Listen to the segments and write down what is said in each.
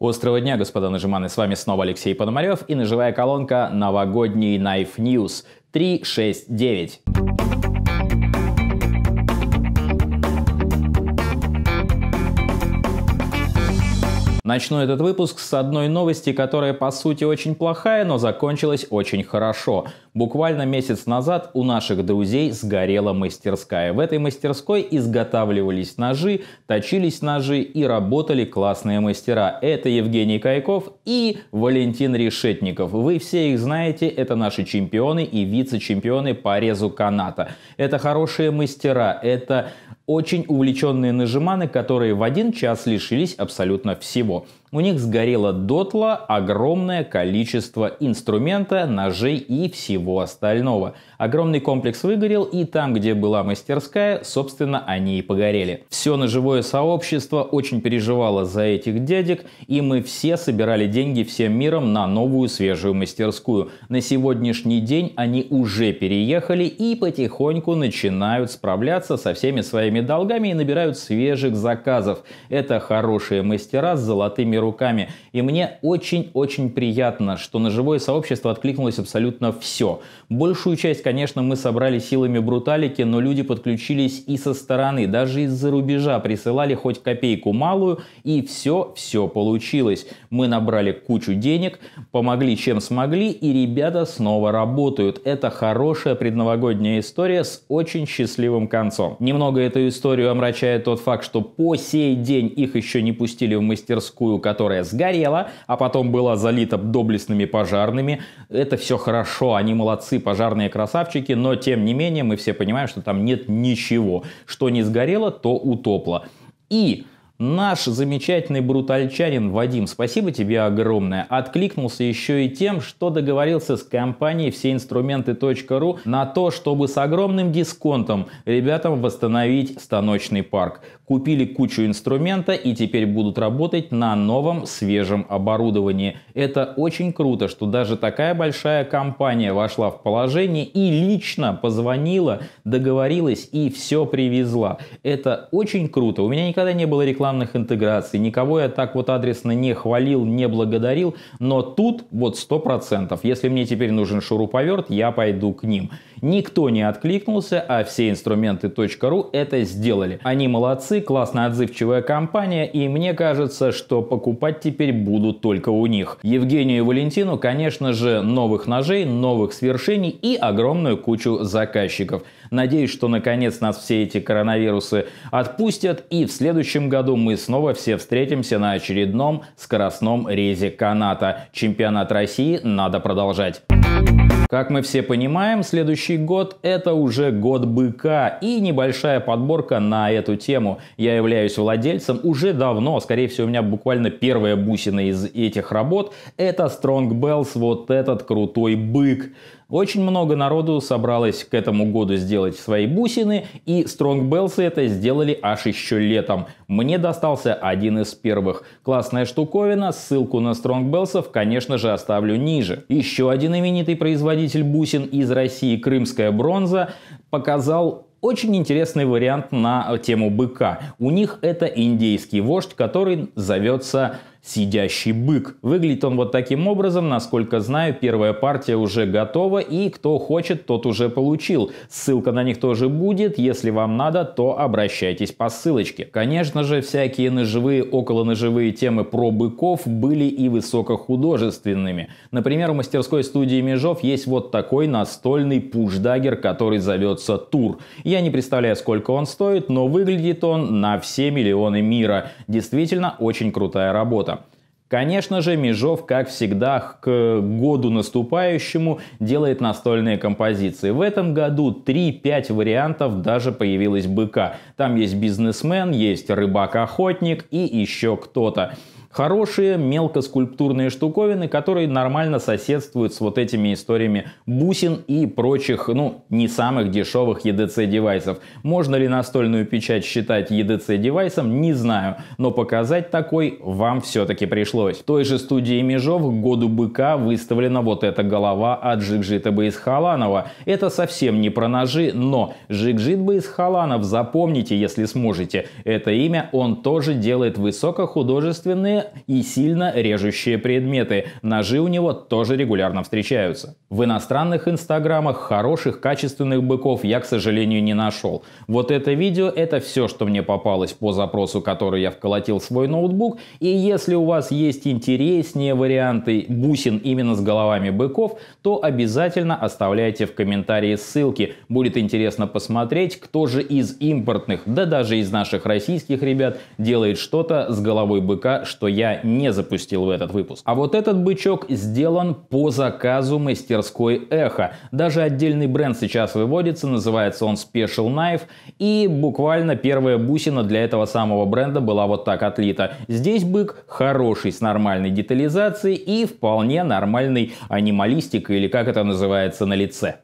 Острого дня, господа нажиманы, с вами снова Алексей Пономарев и ножевая колонка «Новогодний Knife News 369». Начну этот выпуск с одной новости, которая по сути очень плохая, но закончилась очень хорошо. Буквально месяц назад у наших друзей сгорела мастерская. В этой мастерской изготавливались ножи, точились ножи и работали классные мастера. Это Евгений Кайков и Валентин Решетников. Вы все их знаете, это наши чемпионы и вице-чемпионы по резу каната. Это хорошие мастера, это очень увлеченные нажиманы, которые в один час лишились абсолютно всего. У них сгорело дотла огромное количество инструмента, ножей и всего остального. Огромный комплекс выгорел, и там, где была мастерская, собственно, они и погорели. Все ножевое сообщество очень переживало за этих дядек, и мы все собирали деньги всем миром на новую свежую мастерскую. На сегодняшний день они уже переехали и потихоньку начинают справляться со всеми своими долгами и набирают свежих заказов. Это хорошие мастера с золотыми руками. И мне очень-очень приятно, что на живое сообщество откликнулось абсолютно все. Большую часть, конечно, мы собрали силами бруталики, но люди подключились и со стороны, даже из-за рубежа присылали хоть копейку малую, и все-все получилось. Мы набрали кучу денег, помогли чем смогли, и ребята снова работают. Это хорошая предновогодняя история с очень счастливым концом. Немного эту историю омрачает тот факт, что по сей день их еще не пустили в мастерскую, которая сгорела, а потом была залита доблестными пожарными. Это все хорошо, они молодцы, пожарные красавчики, но тем не менее мы все понимаем, что там нет ничего. Что не сгорело, то утопло. И Наш замечательный брутальчанин Вадим, спасибо тебе огромное, откликнулся еще и тем, что договорился с компанией всеинструменты.ру на то, чтобы с огромным дисконтом ребятам восстановить станочный парк. Купили кучу инструмента и теперь будут работать на новом свежем оборудовании. Это очень круто, что даже такая большая компания вошла в положение и лично позвонила, договорилась и все привезла. Это очень круто. У меня никогда не было рекламы рекламных интеграций. Никого я так вот адресно не хвалил, не благодарил. Но тут вот 100%. Если мне теперь нужен шуруповерт, я пойду к ним. Никто не откликнулся, а все инструменты.ру это сделали. Они молодцы, классно отзывчивая компания, и мне кажется, что покупать теперь будут только у них. Евгению и Валентину, конечно же, новых ножей, новых свершений и огромную кучу заказчиков. Надеюсь, что наконец нас все эти коронавирусы отпустят, и в следующем году мы снова все встретимся на очередном скоростном резе каната. Чемпионат России надо продолжать. Как мы все понимаем, следующий год – это уже год быка и небольшая подборка на эту тему. Я являюсь владельцем уже давно, скорее всего, у меня буквально первая бусина из этих работ – это Strong Bells, вот этот крутой бык. Очень много народу собралось к этому году сделать свои бусины, и Стронгбелсы это сделали аж еще летом. Мне достался один из первых. Классная штуковина, ссылку на Стронгбелсов, конечно же, оставлю ниже. Еще один именитый производитель бусин из России, Крымская бронза, показал очень интересный вариант на тему быка. У них это индейский вождь, который зовется «Сидящий бык». Выглядит он вот таким образом. Насколько знаю, первая партия уже готова, и кто хочет, тот уже получил. Ссылка на них тоже будет. Если вам надо, то обращайтесь по ссылочке. Конечно же, всякие ножевые, околоножевые темы про быков были и высокохудожественными. Например, у мастерской студии Межов есть вот такой настольный пушдагер, который зовется Тур. Я не представляю, сколько он стоит, но выглядит он на все миллионы мира. Действительно, очень крутая работа. Конечно же, Межов, как всегда, к году наступающему делает настольные композиции. В этом году 3-5 вариантов даже появилось «Быка». Там есть бизнесмен, есть рыбак-охотник и еще кто-то. Хорошие мелкоскульптурные штуковины, которые нормально соседствуют с вот этими историями бусин и прочих, ну, не самых дешевых EDC девайсов. Можно ли настольную печать считать EDC девайсом, не знаю, но показать такой вам все-таки пришлось. В той же студии Межов к году быка выставлена вот эта голова от Жигжита Байсхаланова. Это совсем не про ножи, но Жигжит Байсхаланов, запомните, если сможете, это имя он тоже делает высокохудожественные и сильно режущие предметы. Ножи у него тоже регулярно встречаются. В иностранных инстаграмах хороших качественных быков я, к сожалению, не нашел. Вот это видео – это все, что мне попалось по запросу, который я вколотил в свой ноутбук. И если у вас есть интереснее варианты бусин именно с головами быков, то обязательно оставляйте в комментарии ссылки. Будет интересно посмотреть, кто же из импортных, да даже из наших российских ребят, делает что-то с головой быка, что я не запустил в этот выпуск. А вот этот бычок сделан по заказу мастерской Эхо. Даже отдельный бренд сейчас выводится, называется он Special Knife. И буквально первая бусина для этого самого бренда была вот так отлита. Здесь бык хороший, с нормальной детализацией и вполне нормальной анималистикой, или как это называется, на лице.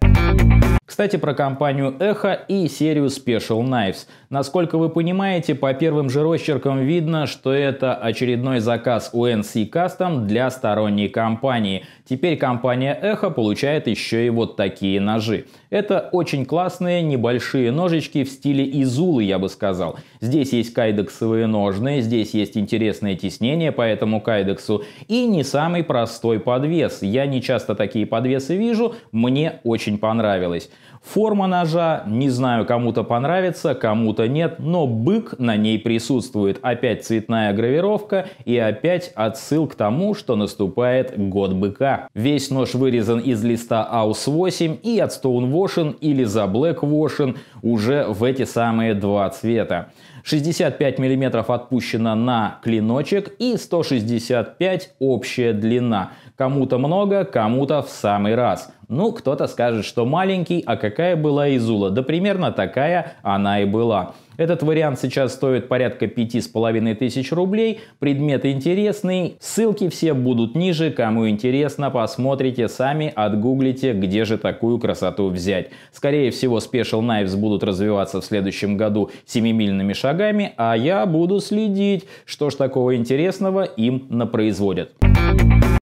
Кстати, про компанию Эхо и серию Special Knives. Насколько вы понимаете, по первым же росчеркам видно, что это очередной заказ UNC Custom для сторонней компании – Теперь компания Эхо получает еще и вот такие ножи. Это очень классные небольшие ножички в стиле изулы, я бы сказал. Здесь есть кайдексовые ножны, здесь есть интересное тиснение по этому кайдексу и не самый простой подвес. Я не часто такие подвесы вижу, мне очень понравилось. Форма ножа, не знаю, кому-то понравится, кому-то нет, но бык на ней присутствует. Опять цветная гравировка и опять отсыл к тому, что наступает год быка. Весь нож вырезан из листа AUS 8 и от отстоунвошен или за заблэквошен уже в эти самые два цвета. 65 мм отпущено на клиночек и 165 общая длина. Кому-то много, кому-то в самый раз. Ну, кто-то скажет, что маленький, а какая была Изула? Да примерно такая она и была. Этот вариант сейчас стоит порядка пяти с половиной тысяч рублей. Предмет интересный. Ссылки все будут ниже. Кому интересно, посмотрите сами, отгуглите, где же такую красоту взять. Скорее всего, Special Knives будут развиваться в следующем году семимильными шагами, а я буду следить, что ж такого интересного им напроизводят.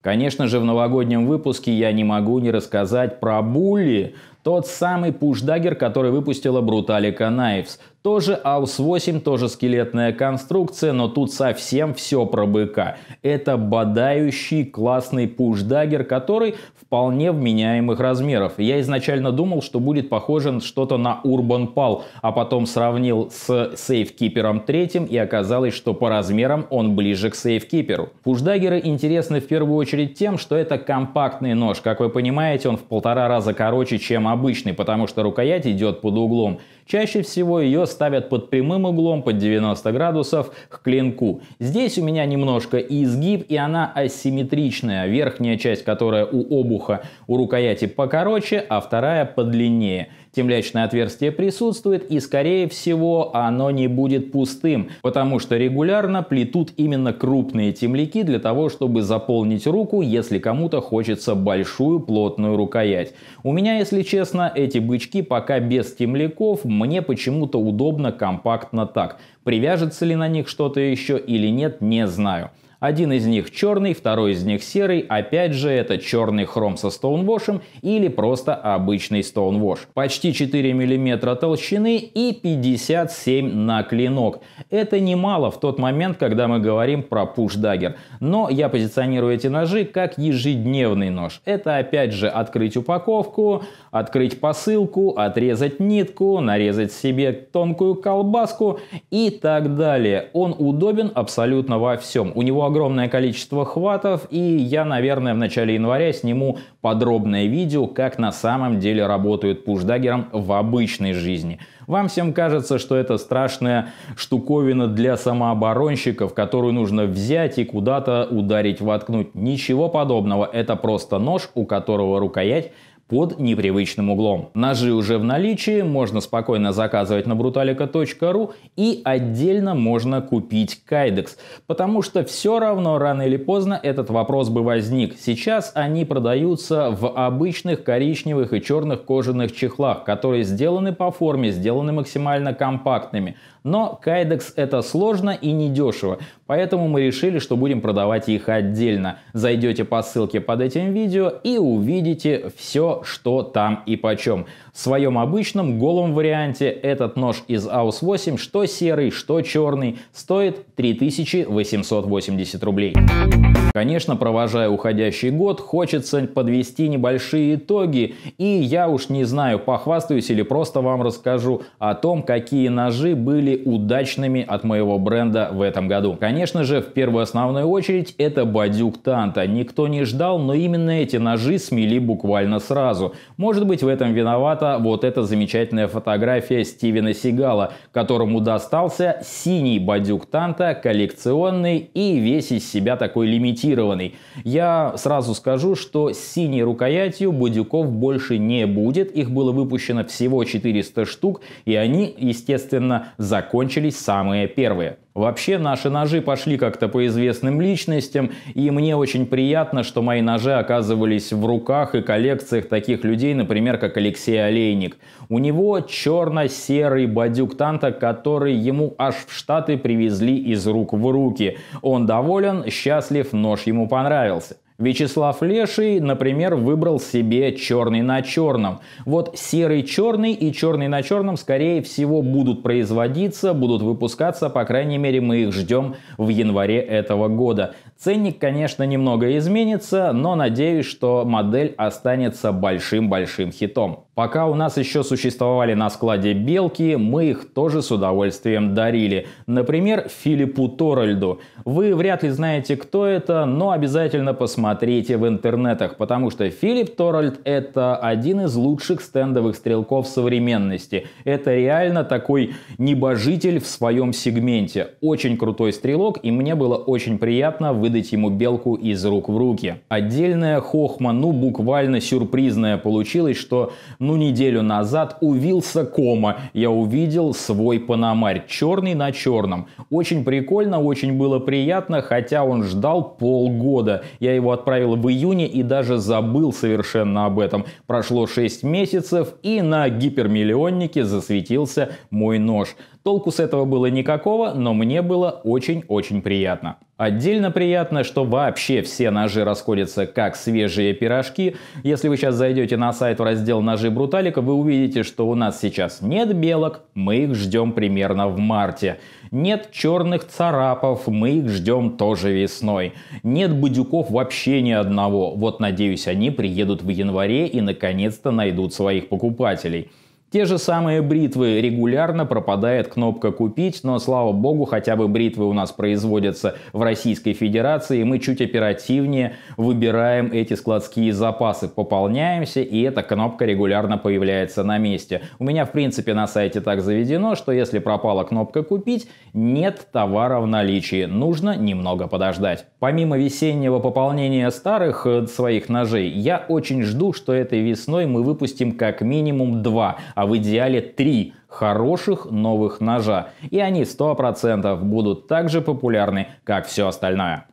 Конечно же, в новогоднем выпуске я не могу не рассказать про Були, тот самый пушдагер, который выпустила Бруталика Найвс. Тоже Аус-8, тоже скелетная конструкция, но тут совсем все про быка. Это бодающий классный пушдагер, который вполне вменяемых размеров. Я изначально думал, что будет похоже что-то на Urban Pal, а потом сравнил с Сейфкипером третьим и оказалось, что по размерам он ближе к Сейфкиперу. Пушдагеры интересны в первую очередь тем, что это компактный нож. Как вы понимаете, он в полтора раза короче, чем обычный, потому что рукоять идет под углом. Чаще всего ее ставят под прямым углом, под 90 градусов, к клинку. Здесь у меня немножко изгиб, и она асимметричная. Верхняя часть, которая у обуха, у рукояти покороче, а вторая подлиннее. Темлячное отверстие присутствует, и скорее всего оно не будет пустым, потому что регулярно плетут именно крупные темляки для того, чтобы заполнить руку, если кому-то хочется большую плотную рукоять. У меня, если честно, эти бычки пока без темляков, мне почему-то удобно компактно так. Привяжется ли на них что-то еще или нет, не знаю. Один из них черный, второй из них серый. Опять же, это черный хром со стоунвошем или просто обычный стоунвош. Почти 4 мм толщины и 57 на клинок. Это немало в тот момент, когда мы говорим про пуш-дагер. Но я позиционирую эти ножи как ежедневный нож. Это опять же открыть упаковку, открыть посылку, отрезать нитку, нарезать себе тонкую колбаску и так далее. Он удобен абсолютно во всем. У него огромное количество хватов, и я, наверное, в начале января сниму подробное видео, как на самом деле работают пушдагером в обычной жизни. Вам всем кажется, что это страшная штуковина для самооборонщиков, которую нужно взять и куда-то ударить, воткнуть. Ничего подобного, это просто нож, у которого рукоять под непривычным углом. Ножи уже в наличии, можно спокойно заказывать на brutalica.ru и отдельно можно купить кайдекс, потому что все равно рано или поздно этот вопрос бы возник. Сейчас они продаются в обычных коричневых и черных кожаных чехлах, которые сделаны по форме, сделаны максимально компактными. Но кайдекс это сложно и недешево, поэтому мы решили, что будем продавать их отдельно. Зайдете по ссылке под этим видео и увидите все, что там и почем. В своем обычном голом варианте этот нож из AUS 8, что серый, что черный, стоит 3880 рублей. Конечно, провожая уходящий год, хочется подвести небольшие итоги, и я уж не знаю, похвастаюсь или просто вам расскажу о том, какие ножи были удачными от моего бренда в этом году. Конечно же, в первую основную очередь это бадюк Танта. Никто не ждал, но именно эти ножи смели буквально сразу. Может быть в этом виновата вот эта замечательная фотография Стивена Сигала, которому достался синий бадюк Танта, коллекционный и весь из себя такой лимитированный. Я сразу скажу, что с синей рукоятью бадюков больше не будет. Их было выпущено всего 400 штук, и они, естественно, закрыты закончились самые первые. Вообще наши ножи пошли как-то по известным личностям, и мне очень приятно, что мои ножи оказывались в руках и коллекциях таких людей, например, как Алексей Олейник. У него черно-серый бадюк Танта, который ему аж в Штаты привезли из рук в руки. Он доволен, счастлив, нож ему понравился. Вячеслав Леший, например, выбрал себе черный на черном. Вот серый черный и черный на черном, скорее всего, будут производиться, будут выпускаться, по крайней мере, мы их ждем в январе этого года. Ценник, конечно, немного изменится, но надеюсь, что модель останется большим-большим хитом. Пока у нас еще существовали на складе белки, мы их тоже с удовольствием дарили. Например, Филиппу Торальду. Вы вряд ли знаете, кто это, но обязательно посмотрите в интернетах, потому что Филипп Торальд – это один из лучших стендовых стрелков современности. Это реально такой небожитель в своем сегменте. Очень крутой стрелок, и мне было очень приятно выдать ему белку из рук в руки. Отдельная хохма, ну буквально сюрпризная получилась, что ну, неделю назад увился Кома я увидел свой Панамарь, черный на черном. Очень прикольно, очень было приятно, хотя он ждал полгода. Я его отправил в июне и даже забыл совершенно об этом. Прошло 6 месяцев и на гипермиллионнике засветился мой нож. Толку с этого было никакого, но мне было очень-очень приятно. Отдельно приятно, что вообще все ножи расходятся как свежие пирожки. Если вы сейчас зайдете на сайт в раздел «Ножи Бруталика», вы увидите, что у нас сейчас нет белок, мы их ждем примерно в марте. Нет черных царапов, мы их ждем тоже весной. Нет бадюков вообще ни одного. Вот, надеюсь, они приедут в январе и наконец-то найдут своих покупателей. Те же самые бритвы. Регулярно пропадает кнопка «Купить», но, слава богу, хотя бы бритвы у нас производятся в Российской Федерации, и мы чуть оперативнее выбираем эти складские запасы, пополняемся, и эта кнопка регулярно появляется на месте. У меня, в принципе, на сайте так заведено, что если пропала кнопка «Купить», нет товара в наличии, нужно немного подождать. Помимо весеннего пополнения старых э, своих ножей, я очень жду, что этой весной мы выпустим как минимум два, а в идеале три хороших новых ножа. И они 100% будут так же популярны, как все остальное.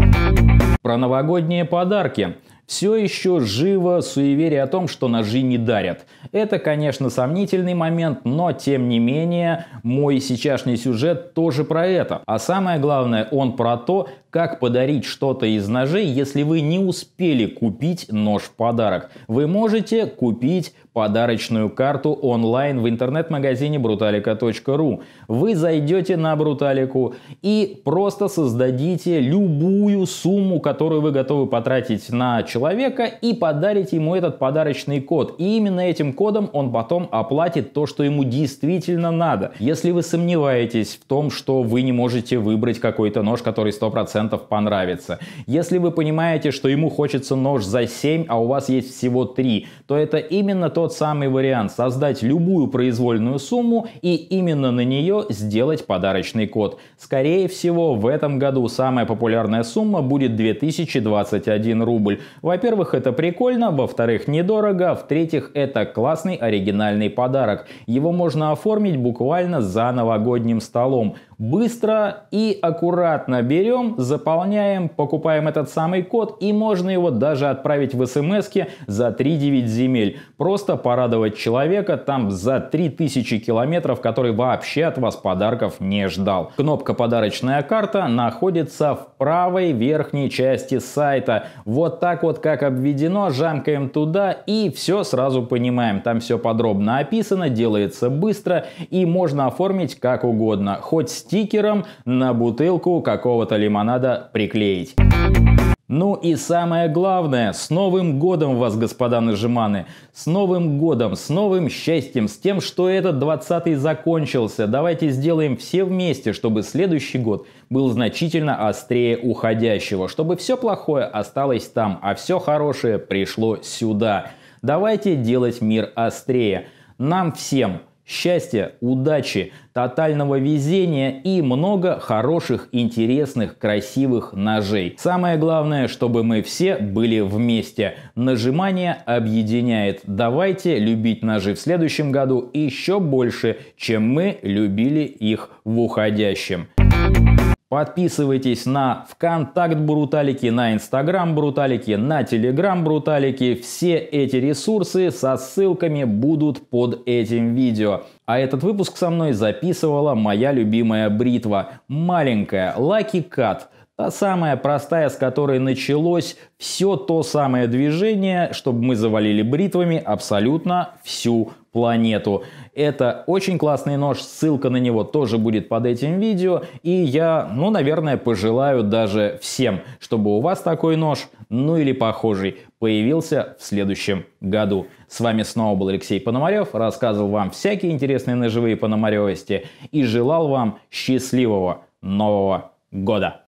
Про новогодние подарки. Все еще живо суеверие о том, что ножи не дарят. Это, конечно, сомнительный момент, но тем не менее мой сейчасшний сюжет тоже про это. А самое главное, он про то, как подарить что-то из ножей, если вы не успели купить нож в подарок? Вы можете купить подарочную карту онлайн в интернет-магазине brutalica.ru. Вы зайдете на Бруталику и просто создадите любую сумму, которую вы готовы потратить на человека и подарите ему этот подарочный код. И именно этим кодом он потом оплатит то, что ему действительно надо. Если вы сомневаетесь в том, что вы не можете выбрать какой-то нож, который 100% процентов понравится. Если вы понимаете, что ему хочется нож за 7, а у вас есть всего 3, то это именно тот самый вариант создать любую произвольную сумму и именно на нее сделать подарочный код. Скорее всего, в этом году самая популярная сумма будет 2021 рубль. Во-первых, это прикольно, во-вторых, недорого, в-третьих, это классный оригинальный подарок. Его можно оформить буквально за новогодним столом. Быстро и аккуратно берем, заполняем, покупаем этот самый код и можно его даже отправить в смс за 3,9 земель. Просто порадовать человека там за 3000 километров, который вообще от вас подарков не ждал. Кнопка «Подарочная карта» находится в правой верхней части сайта. Вот так вот как обведено, жамкаем туда и все сразу понимаем. Там все подробно описано, делается быстро и можно оформить как угодно. Хоть стикером на бутылку какого-то лимонада приклеить. Ну и самое главное, с Новым Годом вас, господа нажиманы! С Новым Годом, с новым счастьем, с тем, что этот 20-й закончился. Давайте сделаем все вместе, чтобы следующий год был значительно острее уходящего, чтобы все плохое осталось там, а все хорошее пришло сюда. Давайте делать мир острее. Нам всем – счастья, удачи, тотального везения и много хороших, интересных, красивых ножей. Самое главное, чтобы мы все были вместе. Нажимание объединяет. Давайте любить ножи в следующем году еще больше, чем мы любили их в уходящем. Подписывайтесь на ВКонтакт Бруталики, на Инстаграм Бруталики, на Телеграм Бруталики. Все эти ресурсы со ссылками будут под этим видео. А этот выпуск со мной записывала моя любимая бритва. Маленькая Lucky Cat. Та самая простая, с которой началось все то самое движение, чтобы мы завалили бритвами абсолютно всю планету. Это очень классный нож, ссылка на него тоже будет под этим видео. И я, ну, наверное, пожелаю даже всем, чтобы у вас такой нож, ну или похожий, появился в следующем году. С вами снова был Алексей Пономарев, рассказывал вам всякие интересные ножевые пономаревости и желал вам счастливого Нового года!